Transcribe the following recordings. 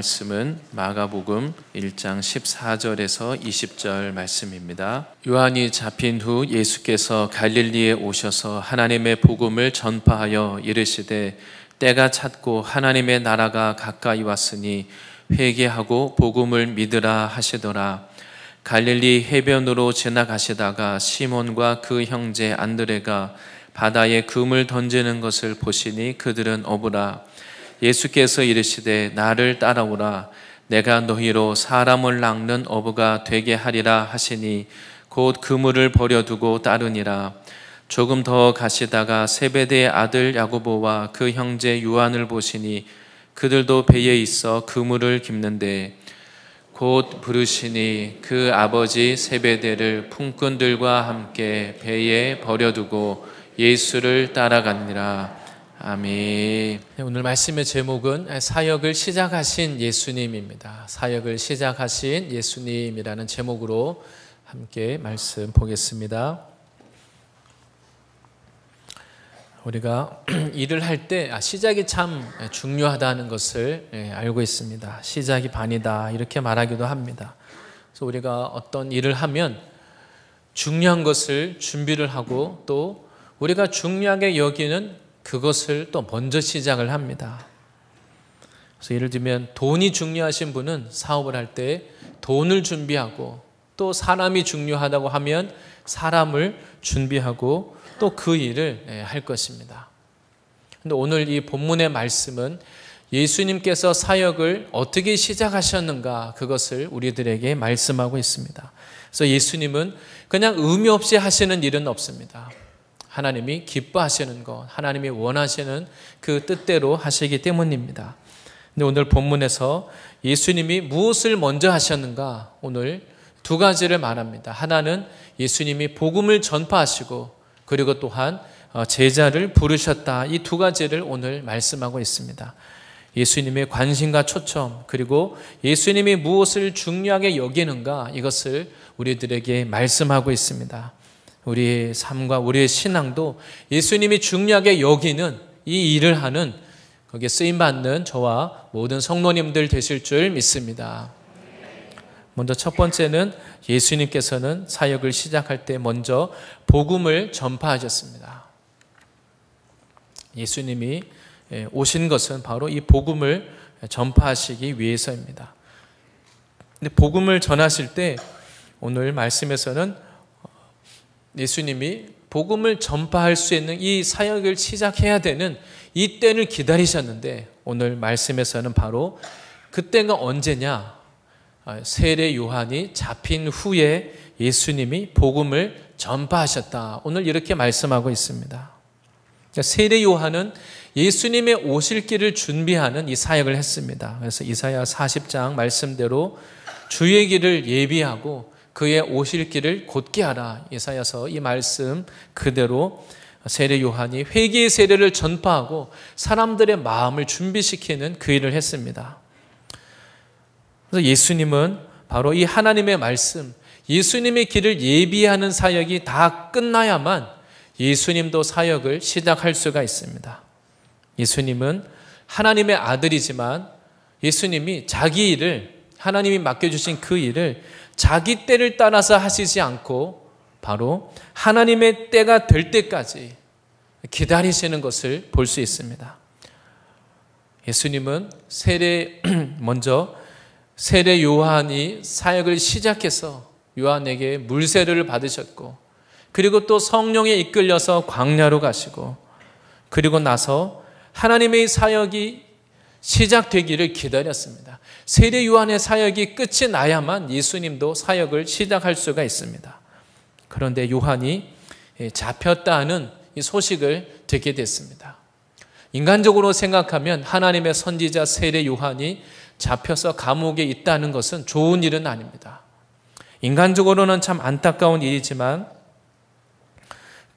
말씀은 마가복음 1장 14절에서 20절 말씀입니다. 요한이 잡힌 후 예수께서 갈릴리에 오셔서 하나님의 복음을 전파하여 이르시되 때가 찼고 하나님의 나라가 가까이 왔으니 회개하고 복음을 믿으라 하시더라. 갈릴리 해변으로 지나가시다가 시몬과 그 형제 안드레가 바다에 금을 던지는 것을 보시니 그들은 어부라 예수께서 이르시되 나를 따라오라 내가 너희로 사람을 낚는 어부가 되게 하리라 하시니 곧 그물을 버려두고 따르니라 조금 더 가시다가 세베대의 아들 야고보와 그 형제 요한을 보시니 그들도 배에 있어 그물을 깁는데 곧 부르시니 그 아버지 세베대를 품꾼들과 함께 배에 버려두고 예수를 따라갔니라 아멘. 네, 오늘 말씀의 제목은 사역을 시작하신 예수님입니다. 사역을 시작하신 예수님이라는 제목으로 함께 말씀 보겠습니다. 우리가 일을 할때 아, 시작이 참 중요하다는 것을 예, 알고 있습니다. 시작이 반이다 이렇게 말하기도 합니다. 그래서 우리가 어떤 일을 하면 중요한 것을 준비를 하고 또 우리가 중요하게 여기는 그것을 또 먼저 시작을 합니다. 그래서 예를 들면 돈이 중요하신 분은 사업을 할 때 돈을 준비하고 또 사람이 중요하다고 하면 사람을 준비하고 또 그 일을 예, 할 것입니다. 근데 오늘 이 본문의 말씀은 예수님께서 사역을 어떻게 시작하셨는가 그것을 우리들에게 말씀하고 있습니다. 그래서 예수님은 그냥 의미 없이 하시는 일은 없습니다. 하나님이 기뻐하시는 것, 하나님이 원하시는 그 뜻대로 하시기 때문입니다. 근데 오늘 본문에서 예수님이 무엇을 먼저 하셨는가 오늘 두 가지를 말합니다. 하나는 예수님이 복음을 전파하시고 그리고 또한 어, 제자를 부르셨다. 이 두 가지를 오늘 말씀하고 있습니다. 예수님의 관심과 초점, 그리고 예수님이 무엇을 중요하게 여기는가 이것을 우리들에게 말씀하고 있습니다. 우리의 삶과 우리의 신앙도 예수님이 중요하게 여기는 이 일을 하는 거기에 쓰임 받는 저와 모든 성도님들 되실 줄 믿습니다. 먼저 첫 번째는 예수님께서는 사역을 시작할 때 먼저 복음을 전파하셨습니다. 예수님이 예, 오신 것은 바로 이 복음을 전파하시기 위해서입니다. 근데 복음을 전하실 때 오늘 말씀에서는 예수님이 복음을 전파할 수 있는 이 사역을 시작해야 되는 이 때를 기다리셨는데 오늘 말씀에서는 바로 그때가 언제냐? 아, 세례 요한이 잡힌 후에 예수님이 복음을 전파하셨다. 오늘 이렇게 말씀하고 있습니다. 그러니까 세례 요한은 예수님의 오실 길을 준비하는 이 사역을 했습니다. 그래서 이사야 40장 말씀대로 주의 길을 예비하고 그의 오실 길을 곧게 하라. 예사야서 이 말씀 그대로 세례 요한이 회개의 세례를 전파하고 사람들의 마음을 준비시키는 그 일을 했습니다. 그래서 예수님은 바로 이 하나님의 말씀, 예수님의 길을 예비하는 사역이 다 끝나야만 예수님도 사역을 시작할 수가 있습니다. 예수님은 하나님의 아들이지만 예수님이 자기 일을 하나님이 맡겨주신 그 일을 자기 때를 따라서 하시지 않고 바로 하나님의 때가 될 때까지 기다리시는 것을 볼 수 있습니다. 예수님은 세례 먼저 세례 요한이 사역을 시작해서 요한에게 물세를 받으셨고 그리고 또 성령에 이끌려서 광야로 가시고 그리고 나서 하나님의 사역이 시작되기를 기다렸습니다. 세례 요한의 사역이 끝이 나야만 예수님도 사역을 시작할 수가 있습니다. 그런데 요한이 예, 잡혔다는 소식을 듣게 됐습니다. 인간적으로 생각하면 하나님의 선지자 세례 요한이 잡혀서 감옥에 있다는 것은 좋은 일은 아닙니다. 인간적으로는 참 안타까운 일이지만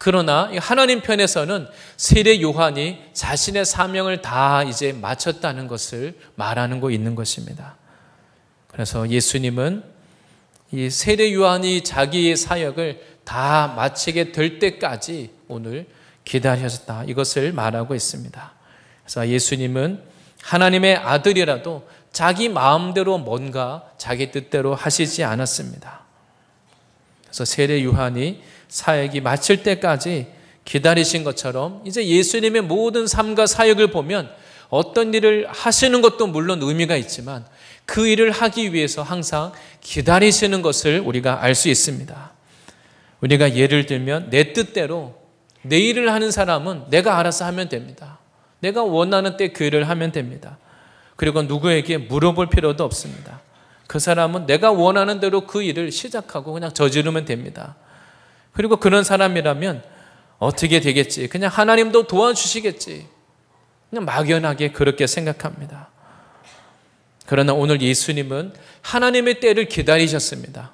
그러나 하나님 편에서는 세례 요한이 자신의 사명을 다 이제 마쳤다는 것을 말하는 거 있는 것입니다. 그래서 예수님은 이 세례 요한이 자기의 사역을 다 마치게 될 때까지 오늘 기다렸다 이것을 말하고 있습니다. 그래서 예수님은 하나님의 아들이라도 자기 마음대로 뭔가 자기 뜻대로 하시지 않았습니다. 그래서 세례 요한이 사역이 마칠 때까지 기다리신 것처럼 이제 예수님의 모든 삶과 사역을 보면 어떤 일을 하시는 것도 물론 의미가 있지만 그 일을 하기 위해서 항상 기다리시는 것을 우리가 알 수 있습니다. 우리가 예를 들면 내 뜻대로 내 일을 하는 사람은 내가 알아서 하면 됩니다. 내가 원하는 때 그 일을 하면 됩니다. 그리고 누구에게 물어볼 필요도 없습니다. 그 사람은 내가 원하는 대로 그 일을 시작하고 그냥 저지르면 됩니다. 그리고 그런 사람이라면 어떻게 되겠지? 그냥 하나님도 도와주시겠지. 그냥 막연하게 그렇게 생각합니다. 그러나 오늘 예수님은 하나님의 때를 기다리셨습니다.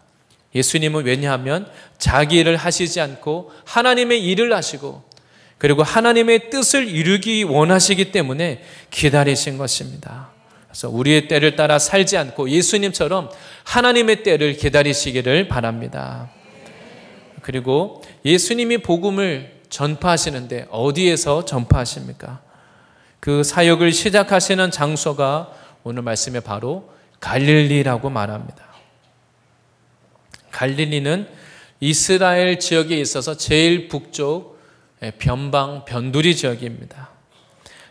예수님은 왜냐하면 자기 일을 하시지 않고 하나님의 일을 하시고 그리고 하나님의 뜻을 이루기 원하시기 때문에 기다리신 것입니다. 그래서 우리의 때를 따라 살지 않고 예수님처럼 하나님의 때를 기다리시기를 바랍니다. 그리고 예수님이 복음을 전파하시는데 어디에서 전파하십니까? 그 사역을 시작하시는 장소가 오늘 말씀에 바로 갈릴리라고 말합니다. 갈릴리는 이스라엘 지역에 있어서 제일 북쪽 예, 변방 변두리 지역입니다.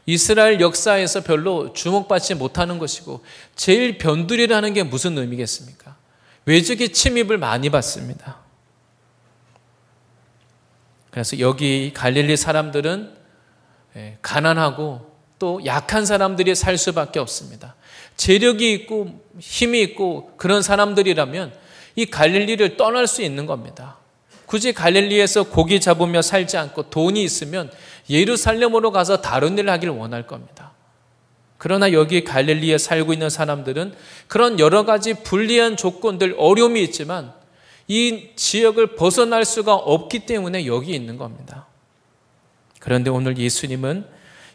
이스라엘 역사에서 별로 주목받지 못하는 것이고 제일 변두리라는 게 무슨 의미겠습니까? 외적의 침입을 많이 받습니다. 그래서 여기 갈릴리 사람들은 예, 가난하고 또 약한 사람들이 살 수밖에 없습니다. 재력이 있고 힘이 있고 그런 사람들이라면 이 갈릴리를 떠날 수 있는 겁니다. 굳이 갈릴리에서 고기 잡으며 살지 않고 돈이 있으면 예루살렘으로 가서 다른 일을 하길 원할 겁니다. 그러나 여기 갈릴리에 살고 있는 사람들은 그런 여러 가지 불리한 조건들, 어려움이 있지만 이 지역을 벗어날 수가 없기 때문에 여기 있는 겁니다. 그런데 오늘 예수님은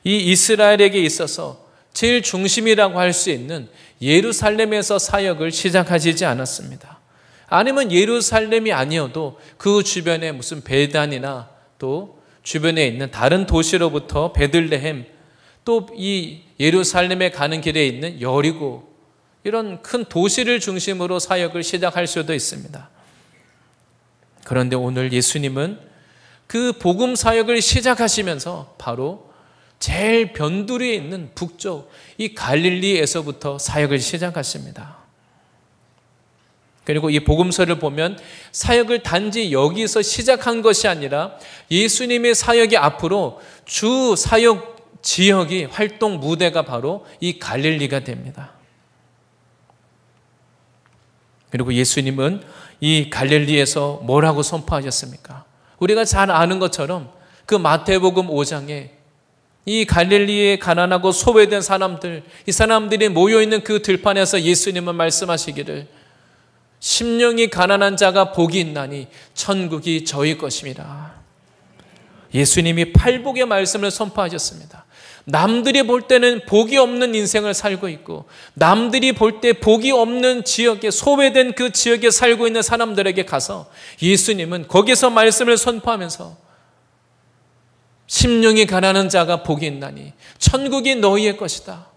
이 이스라엘에게 있어서 제일 중심이라고 할 수 있는 예루살렘에서 사역을 시작하시지 않았습니다. 아니면 예루살렘이 아니어도 그 주변에 무슨 베단이나 또 주변에 있는 다른 도시로부터 베들레헴 또 이 예루살렘에 가는 길에 있는 여리고 이런 큰 도시를 중심으로 사역을 시작할 수도 있습니다. 그런데 오늘 예수님은 그 복음 사역을 시작하시면서 바로 제일 변두리에 있는 북쪽 이 갈릴리에서부터 사역을 시작하십니다. 그리고 이 복음서를 보면 사역을 단지 여기서 시작한 것이 아니라 예수님의 사역이 앞으로 주 사역 지역이 활동 무대가 바로 이 갈릴리가 됩니다. 그리고 예수님은 이 갈릴리에서 뭐라고 선포하셨습니까? 우리가 잘 아는 것처럼 그 마태복음 5장에 이 갈릴리에 가난하고 소외된 사람들, 이 사람들이 모여있는 그 들판에서 예수님은 말씀하시기를 심령이 가난한 자가 복이 있나니 천국이 저희 것입니다. 예수님이 팔복의 말씀을 선포하셨습니다. 남들이 볼 때는 복이 없는 인생을 살고 있고, 남들이 볼 때 복이 없는 지역에, 소외된 그 지역에 살고 있는 사람들에게 가서 예수님은 거기서 말씀을 선포하면서 심령이 가난한 자가 복이 있나니, 천국이 너희의 것이다.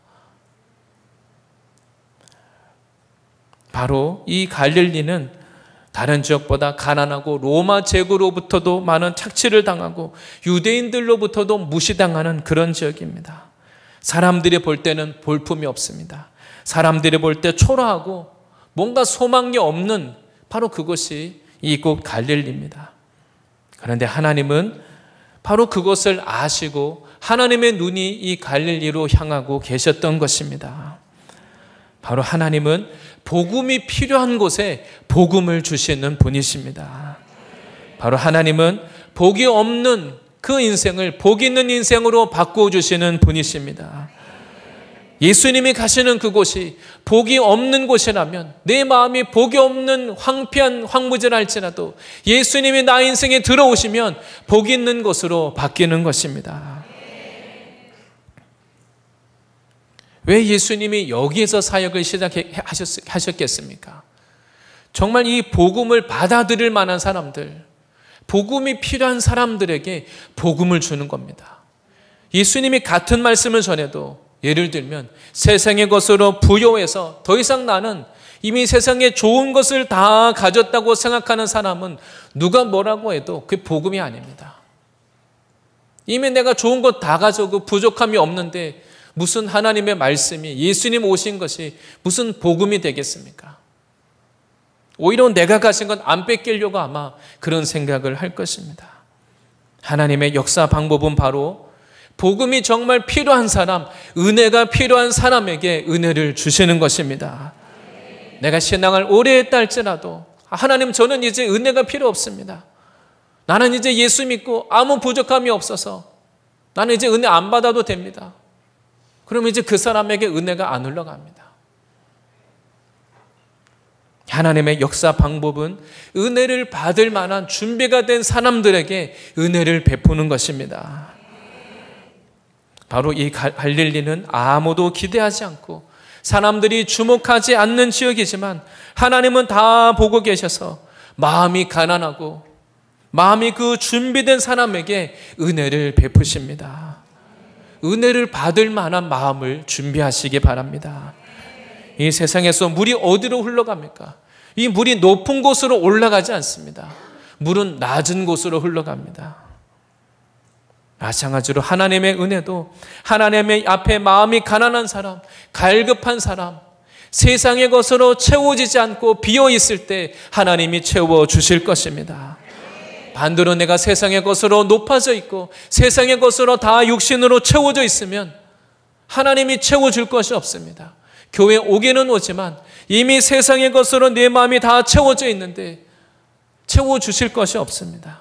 바로 이 갈릴리는 다른 지역보다 가난하고 로마 제국으로부터도 많은 착취를 당하고 유대인들로부터도 무시당하는 그런 지역입니다. 사람들이 볼 때는 볼품이 없습니다. 사람들이 볼 때 초라하고 뭔가 소망이 없는 바로 그것이 이곳 갈릴리입니다. 그런데 하나님은 바로 그것을 아시고 하나님의 눈이 이 갈릴리로 향하고 계셨던 것입니다. 바로 하나님은 복음이 필요한 곳에 복음을 주시는 분이십니다. 바로 하나님은 복이 없는 그 인생을 복 있는 인생으로 바꾸어 주시는 분이십니다. 예수님이 가시는 그곳이 복이 없는 곳이라면 내 마음이 복이 없는 황폐한 황무지랄지라도 예수님이 나 인생에 들어오시면 복 있는 곳으로 바뀌는 것입니다. 왜 예수님이 여기에서 사역을 시작하셨겠습니까? 정말 이 복음을 받아들일 만한 사람들, 복음이 필요한 사람들에게 복음을 주는 겁니다. 예수님이 같은 말씀을 전해도 예를 들면 세상의 것으로 부여해서 더 이상 나는 이미 세상에 좋은 것을 다 가졌다고 생각하는 사람은 누가 뭐라고 해도 그게 복음이 아닙니다. 이미 내가 좋은 것 다 가져고 부족함이 없는데 무슨 하나님의 말씀이 예수님 오신 것이 무슨 복음이 되겠습니까? 오히려 내가 가진 건안 뺏기려고 아마 그런 생각을 할 것입니다. 하나님의 역사 방법은 바로 복음이 정말 필요한 사람, 은혜가 필요한 사람에게 은혜를 주시는 것입니다. 내가 신앙을 오래 했달지라도 하나님 저는 이제 은혜가 필요 없습니다. 나는 이제 예수 믿고 아무 부족함이 없어서 나는 이제 은혜 안 받아도 됩니다. 그러면 이제 그 사람에게 은혜가 안 흘러갑니다. 하나님의 역사 방법은 은혜를 받을 만한 준비가 된 사람들에게 은혜를 베푸는 것입니다. 바로 이 갈릴리는 아무도 기대하지 않고 사람들이 주목하지 않는 지역이지만 하나님은 다 보고 계셔서 마음이 가난하고 마음이 그 준비된 사람에게 은혜를 베푸십니다. 은혜를 받을 만한 마음을 준비하시기 바랍니다. 이 세상에서 물이 어디로 흘러갑니까? 이 물이 높은 곳으로 올라가지 않습니다. 물은 낮은 곳으로 흘러갑니다. 마찬가지로 하나님의 은혜도 하나님의 앞에 마음이 가난한 사람, 갈급한 사람, 세상의 것으로 채워지지 않고 비어 있을 때 하나님이 채워 주실 것입니다. 반대로 내가 세상의 것으로 높아져 있고 세상의 것으로 다 육신으로 채워져 있으면 하나님이 채워줄 것이 없습니다. 교회 오기는 오지만 이미 세상의 것으로 내 마음이 다 채워져 있는데 채워주실 것이 없습니다.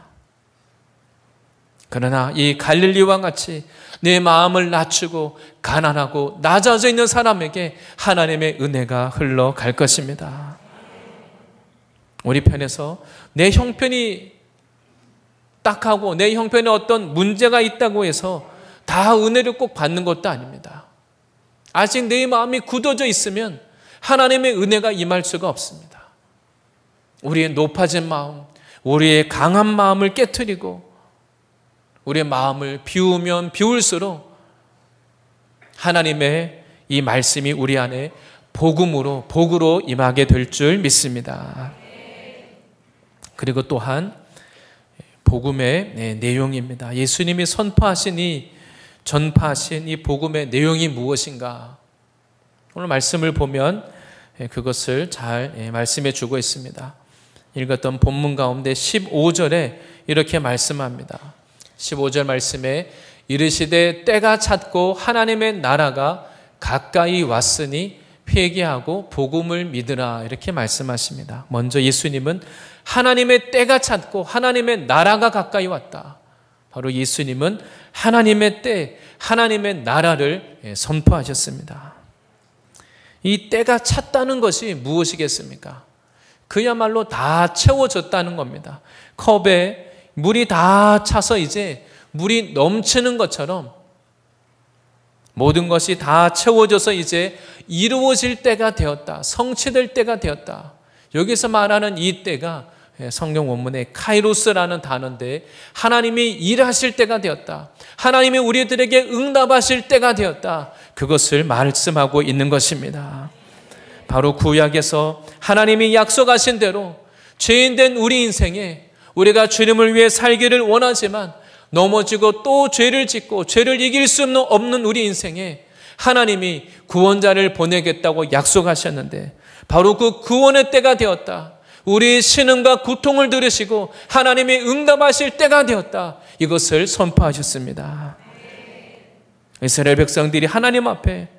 그러나 이 갈릴리와 같이 내 마음을 낮추고 가난하고 낮아져 있는 사람에게 하나님의 은혜가 흘러갈 것입니다. 우리 편에서 내 형편이 딱하고 내 형편에 어떤 문제가 있다고 해서 다 은혜를 꼭 받는 것도 아닙니다. 아직 내 마음이 굳어져 있으면 하나님의 은혜가 임할 수가 없습니다. 우리의 높아진 마음, 우리의 강한 마음을 깨뜨리고 우리의 마음을 비우면 비울수록 하나님의 이 말씀이 우리 안에 복음으로 복으로 임하게 될 줄 믿습니다. 그리고 또한 복음의 네, 내용입니다. 예수님이 선포하신 이 전파하신 이 복음의 내용이 무엇인가? 오늘 말씀을 보면 예, 그것을 잘 예, 말씀해 주고 있습니다. 읽었던 본문 가운데 15절에 이렇게 말씀합니다. 15절 말씀에 이르시되 때가 찼고 하나님의 나라가 가까이 왔으니 회개하고 복음을 믿으라 이렇게 말씀하십니다. 먼저 예수님은 하나님의 때가 찼고 하나님의 나라가 가까이 왔다. 바로 예수님은 하나님의 때, 하나님의 나라를 예, 선포하셨습니다. 이 때가 찼다는 것이 무엇이겠습니까? 그야말로 다 채워졌다는 겁니다. 컵에 물이 다 차서 이제 물이 넘치는 것처럼 모든 것이 다 채워져서 이제 이루어질 때가 되었다. 성취될 때가 되었다. 여기서 말하는 이 때가 예, 성경 원문의 카이로스라는 단어인데 하나님이 일하실 때가 되었다. 하나님이 우리들에게 응답하실 때가 되었다. 그것을 말씀하고 있는 것입니다. 바로 구약에서 그 하나님이 약속하신 대로 죄인된 우리 인생에 우리가 주님을 위해 살기를 원하지만 넘어지고 또 죄를 짓고 죄를 이길 수 없는 우리 인생에 하나님이 구원자를 보내겠다고 약속하셨는데 바로 그 구원의 때가 되었다. 우리 신음과 고통을 들으시고 하나님이 응답하실 때가 되었다. 이것을 선포하셨습니다. 이스라엘 백성들이 하나님 앞에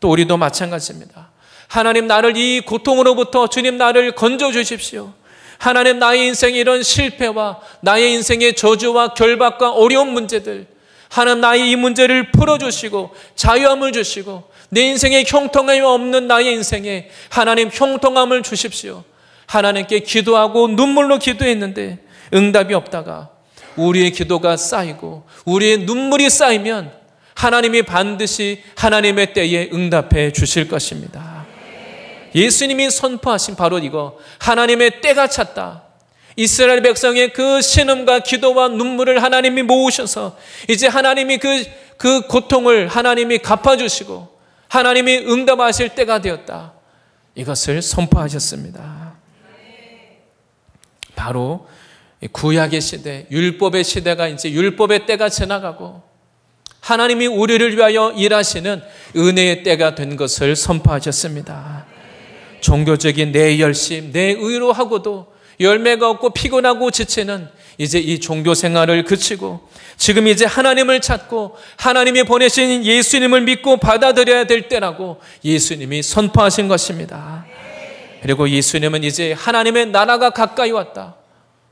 또 우리도 마찬가지입니다. 하나님 나를 이 고통으로부터 주님 나를 건져 주십시오. 하나님 나의 인생에 이런 실패와 나의 인생의 저주와 결박과 어려운 문제들 하나님 나의 이 문제를 풀어주시고 자유함을 주시고 내 인생에 형통함이 없는 나의 인생에 하나님 형통함을 주십시오. 하나님께 기도하고 눈물로 기도했는데 응답이 없다가 우리의 기도가 쌓이고 우리의 눈물이 쌓이면 하나님이 반드시 하나님의 때에 응답해 주실 것입니다. 예수님이 선포하신 바로 이거 하나님의 때가 찼다. 이스라엘 백성의 그 신음과 기도와 눈물을 하나님이 모으셔서 이제 하나님이 그, 그 고통을 하나님이 갚아주시고 하나님이 응답하실 때가 되었다. 이것을 선포하셨습니다. 바로 구약의 시대, 율법의 시대가 이제 율법의 때가 지나가고 하나님이 우리를 위하여 일하시는 은혜의 때가 된 것을 선포하셨습니다. 종교적인 내 열심, 내 의로 하고도 열매가 없고 피곤하고 지치는 이제 이 종교 생활을 그치고 지금 이제 하나님을 찾고 하나님이 보내신 예수님을 믿고 받아들여야 될 때라고 예수님이 선포하신 것입니다. 그리고 예수님은 이제 하나님의 나라가 가까이 왔다.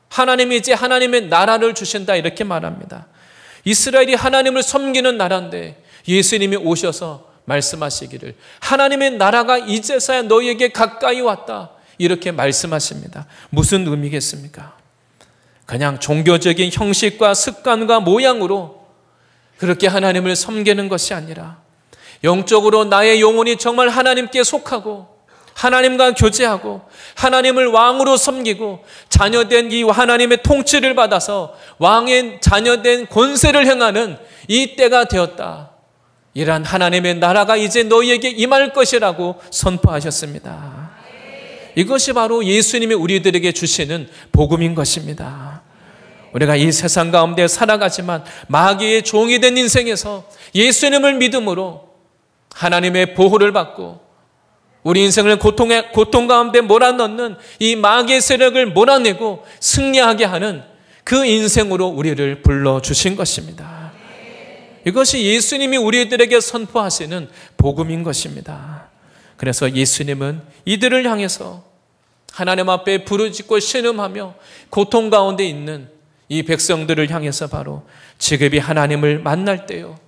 하나님이 이제 하나님의 나라를 주신다 이렇게 말합니다. 이스라엘이 하나님을 섬기는 나라인데 예수님이 오셔서 말씀하시기를 하나님의 나라가 이제서야 너희에게 가까이 왔다. 이렇게 말씀하십니다. 무슨 의미겠습니까? 그냥 종교적인 형식과 습관과 모양으로 그렇게 하나님을 섬기는 것이 아니라 영적으로 나의 영혼이 정말 하나님께 속하고 하나님과 교제하고 하나님을 왕으로 섬기고 자녀된 이 하나님의 통치를 받아서 왕의 자녀된 권세를 행하는 이 때가 되었다. 이러한 하나님의 나라가 이제 너희에게 임할 것이라고 선포하셨습니다. 이것이 바로 예수님이 우리들에게 주시는 복음인 것입니다. 우리가 이 세상 가운데 살아가지만 마귀의 종이 된 인생에서 예수님을 믿음으로 하나님의 보호를 받고 우리 인생을 고통의, 고통 가운데 몰아넣는 이 마귀의 세력을 몰아내고 승리하게 하는 그 인생으로 우리를 불러주신 것입니다. 이것이 예수님이 우리들에게 선포하시는 복음인 것입니다. 그래서 예수님은 이들을 향해서 하나님 앞에 부르짖고 신음하며 고통 가운데 있는 이 백성들을 향해서 바로 지급이 하나님을 만날 때요.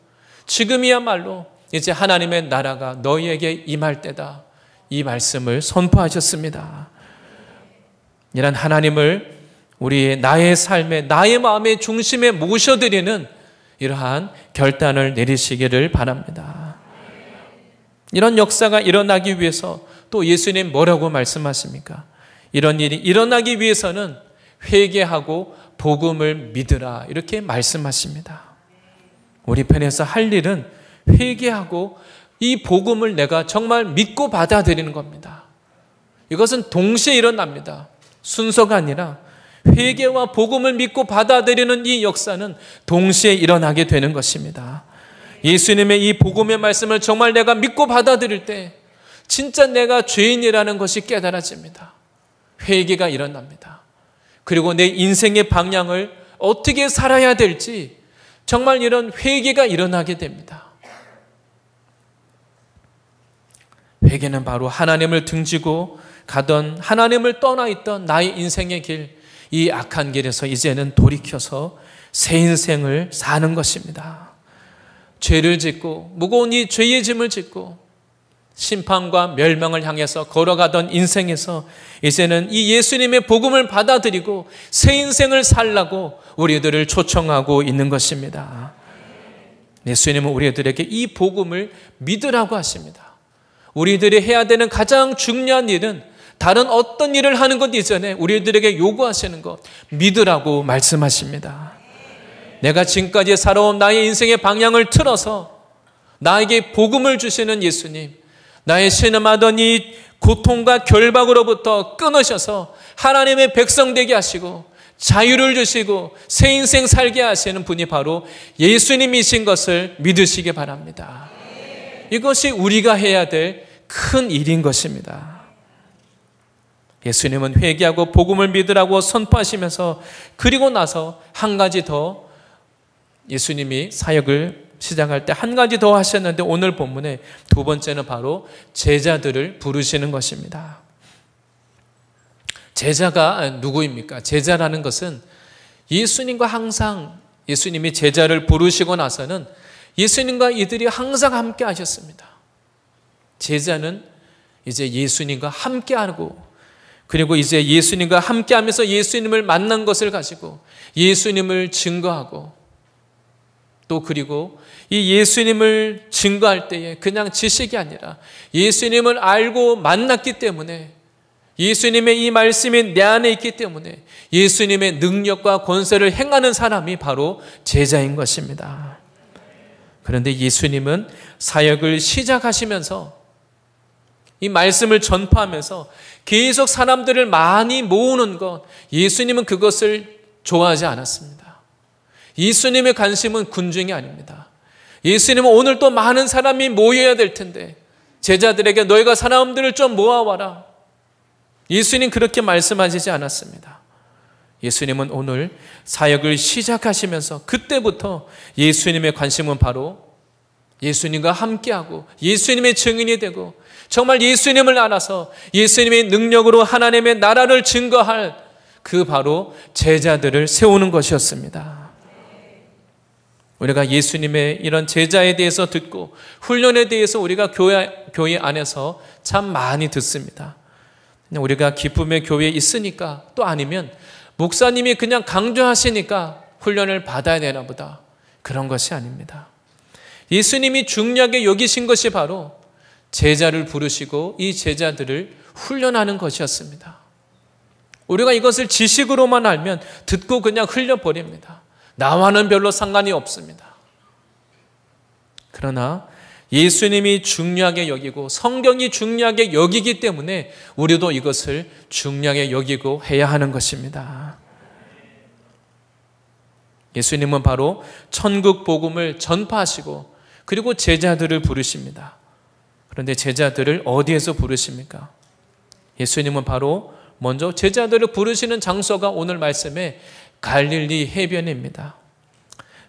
지금이야말로 이제 하나님의 나라가 너희에게 임할 때다. 이 말씀을 선포하셨습니다. 이런 하나님을 우리의 나의 삶에 나의 마음의 중심에 모셔드리는 이러한 결단을 내리시기를 바랍니다. 이런 역사가 일어나기 위해서 또 예수님 뭐라고 말씀하십니까? 이런 일이 일어나기 위해서는 회개하고 복음을 믿으라 이렇게 말씀하십니다. 우리 편에서 할 일은 회개하고 이 복음을 내가 정말 믿고 받아들이는 겁니다. 이것은 동시에 일어납니다. 순서가 아니라 회개와 복음을 믿고 받아들이는 이 역사는 동시에 일어나게 되는 것입니다. 예수님의 이 복음의 말씀을 정말 내가 믿고 받아들일 때 진짜 내가 죄인이라는 것이 깨달아집니다. 회개가 일어납니다. 그리고 내 인생의 방향을 어떻게 살아야 될지 정말 이런 회개가 일어나게 됩니다. 회개는 바로 하나님을 등지고 가던 하나님을 떠나 있던 나의 인생의 길, 이 악한 길에서 이제는 돌이켜서 새 인생을 사는 것입니다. 죄를 짓고 무거운 이 죄의 짐을 짓고 심판과 멸망을 향해서 걸어가던 인생에서 이제는 이 예수님의 복음을 받아들이고 새 인생을 살라고 우리들을 초청하고 있는 것입니다. 예수님은 우리들에게 이 복음을 믿으라고 하십니다. 우리들이 해야 되는 가장 중요한 일은 다른 어떤 일을 하는 것 이전에 우리들에게 요구하시는 것 믿으라고 말씀하십니다. 내가 지금까지 살아온 나의 인생의 방향을 틀어서 나에게 복음을 주시는 예수님, 나의 신음하던 이 고통과 결박으로부터 끊으셔서 하나님의 백성 되게 하시고 자유를 주시고 새 인생 살게 하시는 분이 바로 예수님이신 것을 믿으시기 바랍니다. 이것이 우리가 해야 될 큰 일인 것입니다. 예수님은 회개하고 복음을 믿으라고 선포하시면서 그리고 나서 한 가지 더 예수님이 사역을 시작할 때 한 가지 더 하셨는데 오늘 본문에 두 번째는 바로 제자들을 부르시는 것입니다. 제자가 누구입니까? 제자라는 것은 예수님과 항상 예수님이 제자를 부르시고 나서는 예수님과 이들이 항상 함께 하셨습니다. 제자는 이제 예수님과 함께하고 그리고 이제 예수님과 함께 하면서 예수님을 만난 것을 가지고 예수님을 증거하고 또 그리고 이 예수님을 증거할 때에 그냥 지식이 아니라 예수님을 알고 만났기 때문에 예수님의 이 말씀이 내 안에 있기 때문에 예수님의 능력과 권세를 행하는 사람이 바로 제자인 것입니다. 그런데 예수님은 사역을 시작하시면서 이 말씀을 전파하면서 계속 사람들을 많이 모으는 것, 예수님은 그것을 좋아하지 않았습니다. 예수님의 관심은 군중이 아닙니다. 예수님은 오늘 또 많은 사람이 모여야 될 텐데, 제자들에게 너희가 사람들을 좀 모아와라. 예수님 그렇게 말씀하시지 않았습니다. 예수님은 오늘 사역을 시작하시면서 그때부터 예수님의 관심은 바로 예수님과 함께하고 예수님의 증인이 되고 정말 예수님을 알아서 예수님의 능력으로 하나님의 나라를 증거할 그 바로 제자들을 세우는 것이었습니다. 우리가 예수님의 이런 제자에 대해서 듣고 훈련에 대해서 우리가 교회, 교회 안에서 참 많이 듣습니다. 우리가 기쁨의 교회에 있으니까 또 아니면 목사님이 그냥 강조하시니까 훈련을 받아야 되나 보다. 그런 것이 아닙니다. 예수님이 중요하게 여기신 것이 바로 제자를 부르시고 이 제자들을 훈련하는 것이었습니다. 우리가 이것을 지식으로만 알면 듣고 그냥 흘려버립니다. 나와는 별로 상관이 없습니다. 그러나 예수님이 중요하게 여기고 성경이 중요하게 여기기 때문에 우리도 이것을 중요하게 여기고 해야 하는 것입니다. 예수님은 바로 천국 복음을 전파하시고 그리고 제자들을 부르십니다. 그런데 제자들을 어디에서 부르십니까? 예수님은 바로 먼저 제자들을 부르시는 장소가 오늘 말씀에 갈릴리 해변입니다.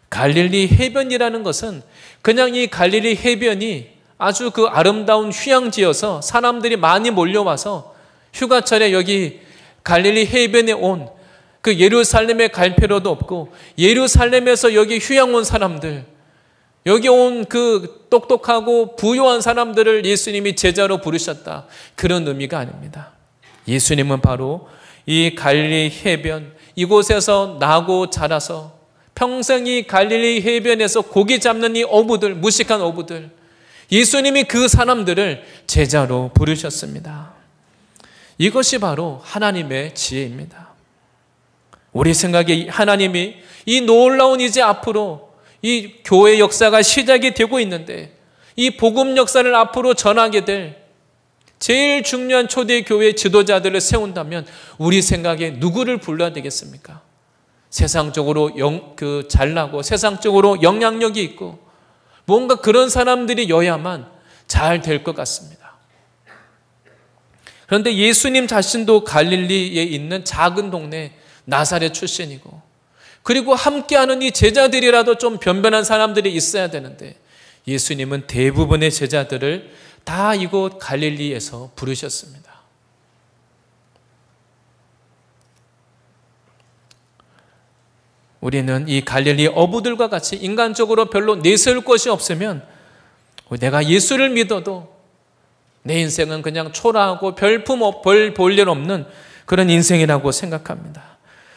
갈릴리 해변이라는 것은 그냥 이 갈릴리 해변이 아주 그 아름다운 휴양지여서 사람들이 많이 몰려와서 휴가철에 여기 갈릴리 해변에 온 그 예루살렘의 갈패로도 없고 예루살렘에서 여기 휴양 온 사람들 여기 온 그 똑똑하고 부유한 사람들을 예수님이 제자로 부르셨다. 그런 의미가 아닙니다. 예수님은 바로 이 갈릴리 해변 이곳에서 나고 자라서 평생이 갈릴리 해변에서 고기 잡는 이 어부들 무식한 어부들 예수님이 그 사람들을 제자로 부르셨습니다. 이것이 바로 하나님의 지혜입니다. 우리 생각에 하나님이 이 놀라운 이제 앞으로 이 교회 역사가 시작이 되고 있는데 이 복음 역사를 앞으로 전하게 될 제일 중요한 초대 교회 지도자들을 세운다면 우리 생각에 누구를 불러야 되겠습니까? 세상적으로 영, 그 잘나고 세상적으로 영향력이 있고 뭔가 그런 사람들이여야만 잘 될 것 같습니다. 그런데 예수님 자신도 갈릴리에 있는 작은 동네 나사렛 출신이고 그리고 함께하는 이 제자들이라도 좀 변변한 사람들이 있어야 되는데 예수님은 대부분의 제자들을 다 이곳 갈릴리에서 부르셨습니다. 우리는 이 갈릴리 어부들과 같이 인간적으로 별로 내세울 것이 없으면 내가 예수를 믿어도 내 인생은 그냥 초라하고 별품 볼일 없는 그런 인생이라고 생각합니다.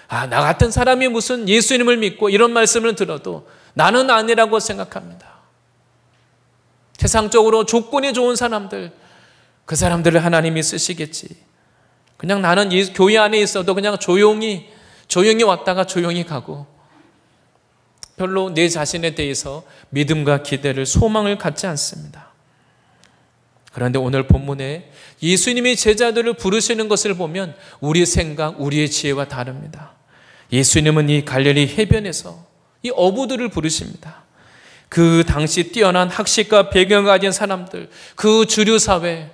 아, 나 같은 사람이 무슨 예수님을 믿고 이런 말씀을 들어도 나는 아니라고 생각합니다. 세상적으로 조건이 좋은 사람들, 그 사람들을 하나님이 쓰시겠지. 그냥 나는 교회 안에 있어도 그냥 조용히, 조용히 왔다가 조용히 가고, 별로 내 자신에 대해서 믿음과 기대를, 소망을 갖지 않습니다. 그런데 오늘 본문에 예수님이 제자들을 부르시는 것을 보면 우리 생각, 우리의 지혜와 다릅니다. 예수님은 이 갈릴리 해변에서 이 어부들을 부르십니다. 그 당시 뛰어난 학식과 배경을 가진 사람들, 그 주류 사회,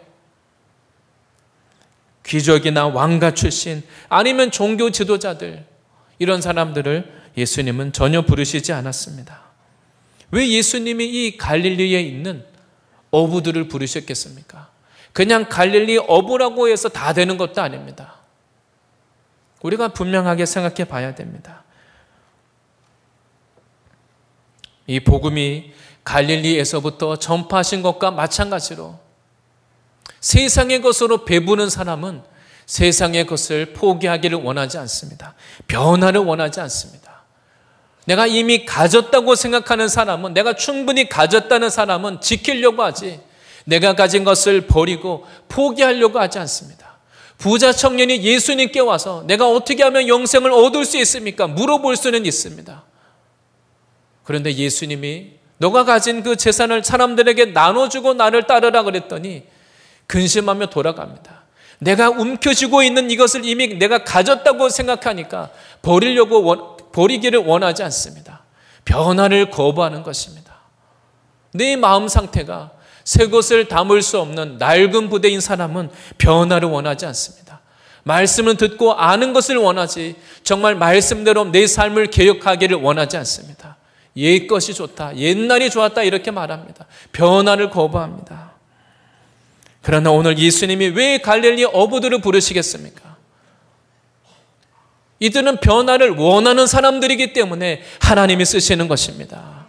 귀족이나 왕가 출신, 아니면 종교 지도자들, 이런 사람들을 예수님은 전혀 부르시지 않았습니다. 왜 예수님이 이 갈릴리에 있는 어부들을 부르셨겠습니까? 그냥 갈릴리 어부라고 해서 다 되는 것도 아닙니다. 우리가 분명하게 생각해 봐야 됩니다. 이 복음이 갈릴리에서부터 전파하신 것과 마찬가지로 세상의 것으로 배부는 사람은 세상의 것을 포기하기를 원하지 않습니다. 변화를 원하지 않습니다. 내가 이미 가졌다고 생각하는 사람은 내가 충분히 가졌다는 사람은 지키려고 하지 내가 가진 것을 버리고 포기하려고 하지 않습니다. 부자 청년이 예수님께 와서 내가 어떻게 하면 영생을 얻을 수 있습니까? 물어볼 수는 있습니다. 그런데 예수님이 너가 가진 그 재산을 사람들에게 나눠주고 나를 따르라 그랬더니 근심하며 돌아갑니다. 내가 움켜쥐고 있는 이것을 이미 내가 가졌다고 생각하니까 버리려고 원, 버리기를 원하지 않습니다. 변화를 거부하는 것입니다. 내 마음 상태가 새 것을 담을 수 없는 낡은 부대인 사람은 변화를 원하지 않습니다. 말씀을 듣고 아는 것을 원하지 정말 말씀대로 내 삶을 개혁하기를 원하지 않습니다. 옛 것이 좋다. 옛날이 좋았다. 이렇게 말합니다. 변화를 거부합니다. 그러나 오늘 예수님이 왜 갈릴리 어부들을 부르시겠습니까? 이들은 변화를 원하는 사람들이기 때문에 하나님이 쓰시는 것입니다.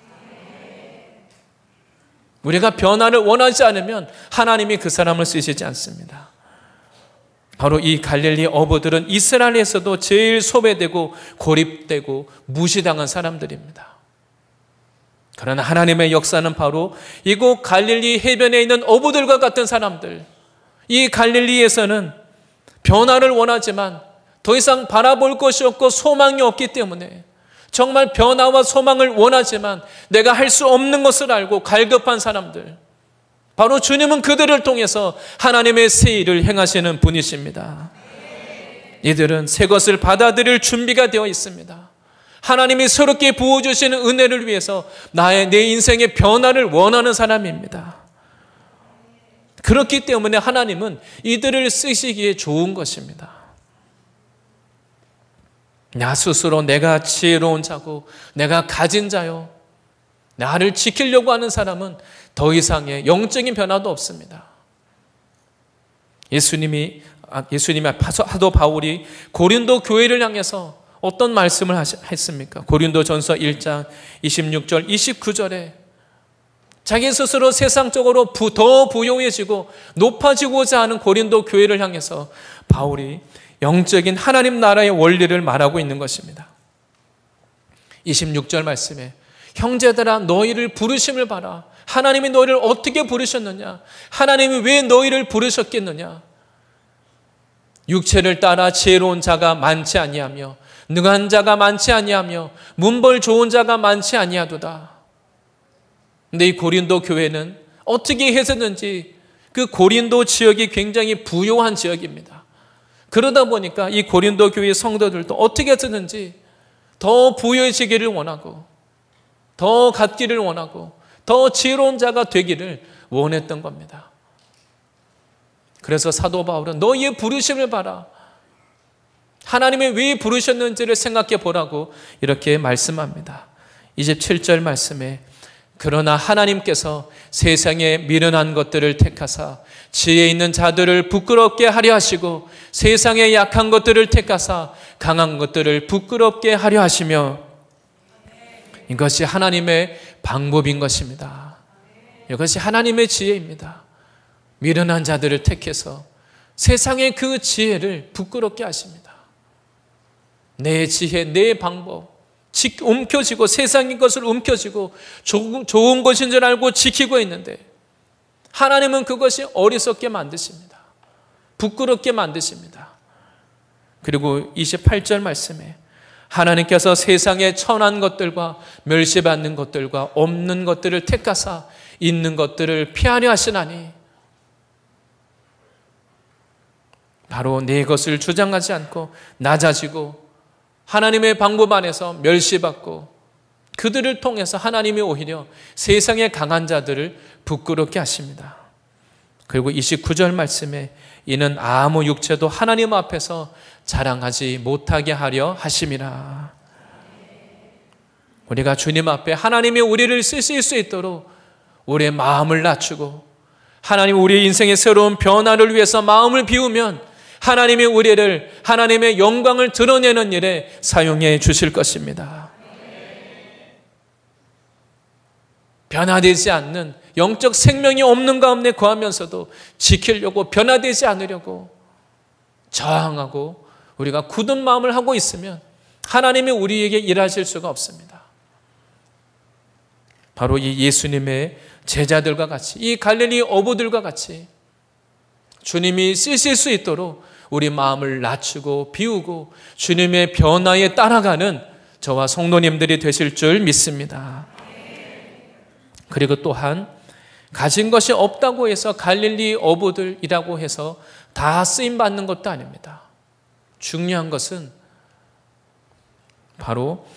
우리가 변화를 원하지 않으면 하나님이 그 사람을 쓰시지 않습니다. 바로 이 갈릴리 어부들은 이스라엘에서도 제일 소외되고 고립되고 무시당한 사람들입니다. 그러나 하나님의 역사는 바로 이곳 갈릴리 해변에 있는 어부들과 같은 사람들. 이 갈릴리에서는 변화를 원하지만 더 이상 바라볼 것이 없고 소망이 없기 때문에 정말 변화와 소망을 원하지만 내가 할 수 없는 것을 알고 갈급한 사람들. 바로 주님은 그들을 통해서 하나님의 새 일을 행하시는 분이십니다. 이들은 새 것을 받아들일 준비가 되어 있습니다. 하나님이 새롭게 부어주시는 은혜를 위해서 나의, 내 인생의 변화를 원하는 사람입니다. 그렇기 때문에 하나님은 이들을 쓰시기에 좋은 것입니다. 나 스스로 내가 지혜로운 자고 내가 가진 자요. 나를 지키려고 하는 사람은 더 이상의 영적인 변화도 없습니다. 예수님이 아, 예수님이 하도 바울이 고린도 교회를 향해서 어떤 말씀을 했습니까? 고린도 전서 1장 26절 29절에 자기 스스로 세상적으로 더 부용해지고 높아지고자 하는 고린도 교회를 향해서 바울이 영적인 하나님 나라의 원리를 말하고 있는 것입니다. 26절 말씀에 형제들아 너희를 부르심을 봐라. 하나님이 너희를 어떻게 부르셨느냐? 하나님이 왜 너희를 부르셨겠느냐? 육체를 따라 지혜로운 자가 많지 아니하며 능한 자가 많지 아니하며 문벌 좋은 자가 많지 아니하도다. 근데 이 고린도 교회는 어떻게 해서든지 그 고린도 지역이 굉장히 부요한 지역입니다. 그러다 보니까 이 고린도 교회 성도들도 어떻게 쓰는지더 부여해지기를 원하고 더 갖기를 원하고 더 지혜로운 자가 되기를 원했던 겁니다. 그래서 사도 바울은 너희의 부르심을 봐라. 하나님이 왜 부르셨는지를 생각해 보라고 이렇게 말씀합니다. 27절 말씀에 그러나 하나님께서 세상에 미련한 것들을 택하사 지혜 있는 자들을 부끄럽게 하려 하시고 세상의 약한 것들을 택하사 강한 것들을 부끄럽게 하려 하시며 이것이 하나님의 방법인 것입니다. 이것이 하나님의 지혜입니다. 미련한 자들을 택해서 세상의 그 지혜를 부끄럽게 하십니다. 내 지혜, 내 방법, 움켜쥐고 세상인 것을 움켜쥐고 좋은 것인 줄 알고 지키고 있는데 하나님은 그것이 어리석게 만드십니다. 부끄럽게 만드십니다. 그리고 28절 말씀에 하나님께서 세상의 천한 것들과 멸시받는 것들과 없는 것들을 택하사 있는 것들을 피하려 하시나니 바로 내 네 것을 주장하지 않고 낮아지고 하나님의 방법 안에서 멸시받고 그들을 통해서 하나님이 오히려 세상의 강한 자들을 부끄럽게 하십니다. 그리고 29절 말씀에 이는 아무 육체도 하나님 앞에서 자랑하지 못하게 하려 하심이라. 우리가 주님 앞에 하나님이 우리를 쓰실 수 있도록 우리의 마음을 낮추고 하나님 우리의 인생의 새로운 변화를 위해서 마음을 비우면 하나님이 우리를 하나님의 영광을 드러내는 일에 사용해 주실 것입니다. 변화되지 않는 영적 생명이 없는 가운데 구하면서도 지키려고 변화되지 않으려고 저항하고 우리가 굳은 마음을 하고 있으면 하나님이 우리에게 일하실 수가 없습니다. 바로 이 예수님의 제자들과 같이 이 갈릴리 어부들과 같이 주님이 쓰실 수 있도록 우리 마음을 낮추고 비우고 주님의 변화에 따라가는 저와 성도님들이 되실 줄 믿습니다. 그리고 또한 가진 것이 없다고 해서 갈릴리 어부들이라고 해서 다 쓰임 받는 것도 아닙니다. 중요한 것은 바로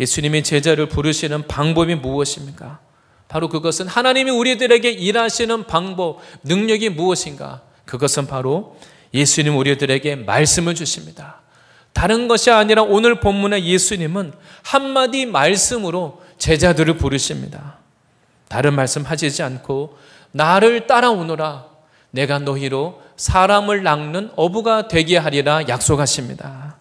예수님이 제자를 부르시는 방법이 무엇입니까? 바로 그것은 하나님이 우리들에게 일하시는 방법, 능력이 무엇인가? 그것은 바로 예수님 우리들에게 말씀을 주십니다. 다른 것이 아니라 오늘 본문의 예수님은 한마디 말씀으로 제자들을 부르십니다. 다른 말씀 하시지 않고 나를 따라오너라 내가 너희로 사람을 낚는 어부가 되게 하리라 약속하십니다.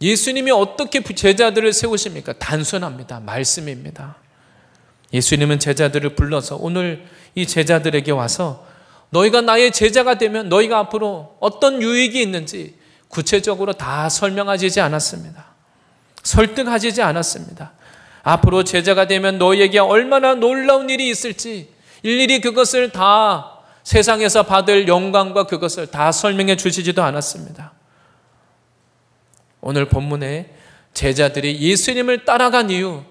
예수님이 어떻게 제자들을 세우십니까? 단순합니다. 말씀입니다. 예수님은 제자들을 불러서 오늘 이 제자들에게 와서 너희가 나의 제자가 되면 너희가 앞으로 어떤 유익이 있는지 구체적으로 다설명하지 않았습니다. 설득하지 않았습니다. 앞으로 제자가 되면 너희에게 얼마나 놀라운 일이 있을지 일일이 그것을 다 세상에서 받을 영광과 그것을 다 설명해 주시지도 않았습니다. 오늘 본문에 제자들이 예수님을 따라간 이유,